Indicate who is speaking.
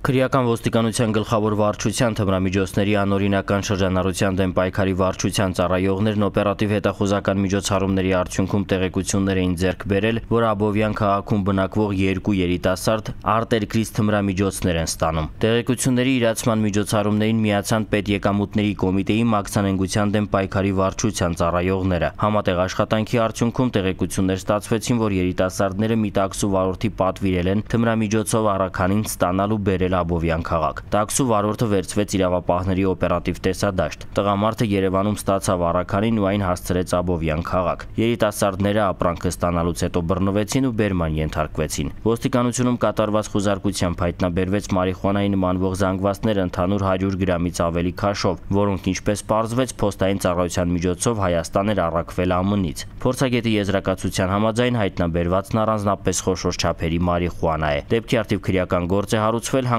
Speaker 1: Քրեական ոստիկանության գլխավոր վարչության թմրամիջոցների անօրինական շրջանառության դեմ պայքարի վարչության ծառայողներն օպերատիվ հետախուզական միջոցառումների արդյունքում տեղեկություններ էին ձեռք բերել, որ Աբովյան քաղաքում բնակվող երկու երիտասարդ արտերկրից թմրամիջոցներ են ստանում։ Տեղեկությունների իրացման միջոցառումներին միացան Պետեկամուտների կոմիտեի մաքսանենգության դեմ պայքարի վարչության ծառայողները։ Համատեղ աշխատանքի արդյունքում տեղեկություններ ստացվեցին, որ երիտասարդները մի տաքսու վարորդի պատվիրել են թմրամիջոցով առաքանին ստանալու բերել վերել Աբովյան քաղաք։ Տաքսու վարորդը վերցվեց իրավապահների օպերատիվ տեսադաշտ։ Տղամարդը Երևանում ստացավ առաքանին ու այն հասցրեց Աբովյան քաղաք։ Երիտասարդները ապրանքը ստանալուց հետո բռնվեցին ու բերման ենթարկվեցին։ Ոստիկանությունում կատարված խուզարկությամբ հայտնաբերվեց մարիխուանայի նմանվող զանգվածներ ընդհանուր 100 գրամից ավելի քաշով, որոնք ինչպես պարզվեց փոստային ծառայության միջոցով Հայաստան էր առաքվել ԱՄՆ-ից։ Փորձագետի եզրակացության համաձայն հայտնաբերվածն առանձնապես խոշոր չափերի մարիխուանա է։ Դեպքի արդիվ քրեական գործ է հարուցվել